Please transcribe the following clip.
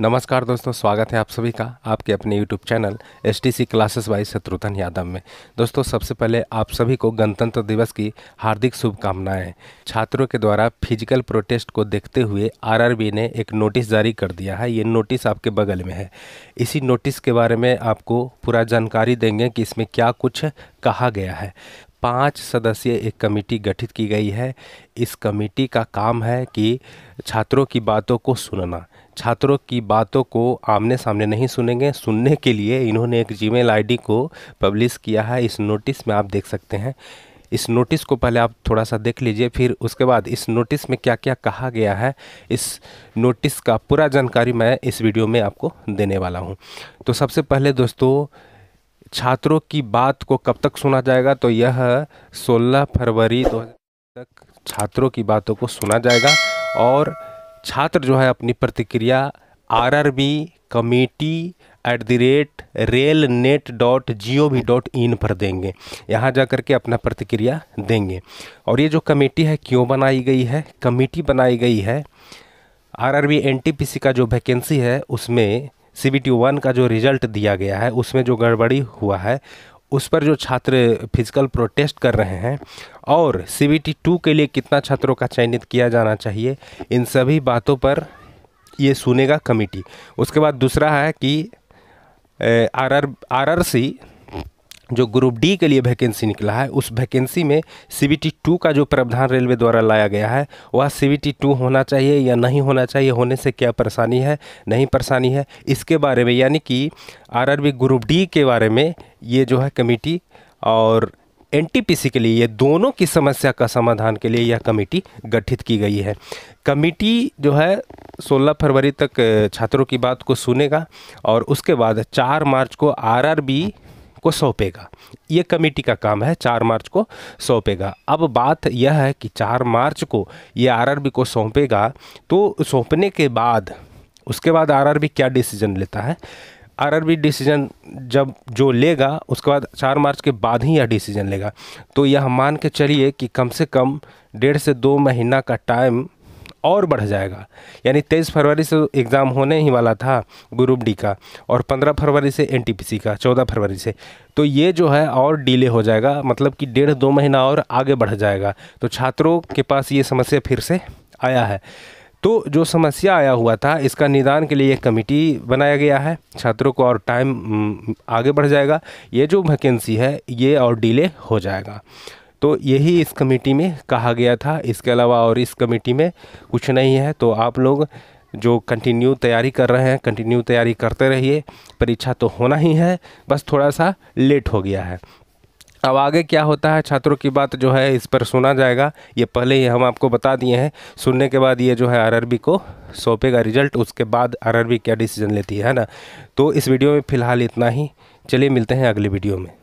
नमस्कार दोस्तों स्वागत है आप सभी का आपके अपने YouTube channel S T C classes by Shatrughan Yadav में दोस्तों सबसे पहले आप सभी को गणतंत्र दिवस की हार्दिक शुभकामनाएं छात्रों के द्वारा फिजिकल प्रोटेस्ट को देखते हुए आरआरबी ने एक नोटिस जारी कर दिया है ये नोटिस आपके बगल में है इसी नोटिस के बारे में आपको पूरा जानकारी देंगे कि इसमें क्या कुछ कहा गया है पाँच सदस्यीय एक कमेटी गठित की गई है इस कमेटी का काम है कि छात्रों की बातों को सुनना छात्रों की बातों को आमने सामने नहीं सुनेंगे सुनने के लिए इन्होंने एक जीमेल आईडी को पब्लिश किया है इस नोटिस में आप देख सकते हैं इस नोटिस को पहले आप थोड़ा सा देख लीजिए फिर उसके बाद इस नोटिस में क्या क्या कहा गया है इस नोटिस का पूरा जानकारी मैं इस वीडियो में आपको देने वाला हूँ तो सबसे पहले दोस्तों छात्रों की बात को कब तक सुना जाएगा तो यह 16 फरवरी दो तक छात्रों की बातों को सुना जाएगा और छात्र जो है अपनी प्रतिक्रिया R R B committee at the rate rail net dot G O V dot in पर देंगे यहाँ जा कर के अपना प्रतिक्रिया देंगे और ये जो कमेटी है क्यों बनाई गई है कमेटी बनाई गई है R R B N T P C का जो वैकेंसी है उसमें सी बी टी वन का जो रिज़ल्ट दिया गया है उसमें जो गड़बड़ी हुआ है उस पर जो छात्र फिजिकल प्रोटेस्ट कर रहे हैं और सी बी टी टू के लिए कितना छात्रों का चयनित किया जाना चाहिए इन सभी बातों पर ये सुनेगा कमेटी उसके बाद दूसरा है कि R R R R C जो ग्रुप डी के लिए वैकेंसी निकला है उस वैकेंसी में सी बी टी टू का जो प्रावधान रेलवे द्वारा लाया गया है वह सी बी टी टू होना चाहिए या नहीं होना चाहिए होने से क्या परेशानी है नहीं परेशानी है इसके बारे में यानी कि R R B group D के बारे में ये जो है कमेटी और एन के लिए ये दोनों की समस्या का समाधान के लिए यह कमेटी गठित की गई है कमेटी जो है 16 फरवरी तक छात्रों की बात को सुनेगा और उसके बाद 4 मार्च को आरआरबी आपको सौंपेगा ये कमेटी का काम है चार मार्च को सौंपेगा अब बात यह है कि चार मार्च को ये आरआरबी को सौंपेगा तो सौंपने के बाद उसके बाद आरआरबी क्या डिसीजन लेता है आरआरबी डिसीजन जब जो लेगा उसके बाद चार मार्च के बाद ही यह डिसीजन लेगा तो यह मान के चलिए कि कम से कम डेढ़ से दो महीना का टाइम और बढ़ जाएगा यानी तेईस फरवरी से एग्ज़ाम होने ही वाला था ग्रुप डी का और पंद्रह फरवरी से एन का चौदह फरवरी से तो ये जो है और डिले हो जाएगा मतलब कि डेढ़ दो महीना और आगे बढ़ जाएगा तो छात्रों के पास ये समस्या फिर से आया है तो जो समस्या आया हुआ था इसका निदान के लिए एक कमेटी बनाया गया है छात्रों को और टाइम आगे बढ़ जाएगा ये जो वैकेंसी है ये और डिले हो जाएगा तो यही इस कमेटी में कहा गया था इसके अलावा और इस कमेटी में कुछ नहीं है तो आप लोग जो कंटिन्यू तैयारी कर रहे हैं कंटिन्यू तैयारी करते रहिए परीक्षा तो होना ही है बस थोड़ा सा लेट हो गया है अब आगे क्या होता है छात्रों की बात जो है इस पर सुना जाएगा ये पहले ही हम आपको बता दिए हैं सुनने के बाद ये जो है आरआरबी को सौंपेगा रिजल्ट उसके बाद आरआरबी क्या डिसीजन लेती है ना तो इस वीडियो में फ़िलहाल इतना ही चलिए मिलते हैं अगले वीडियो में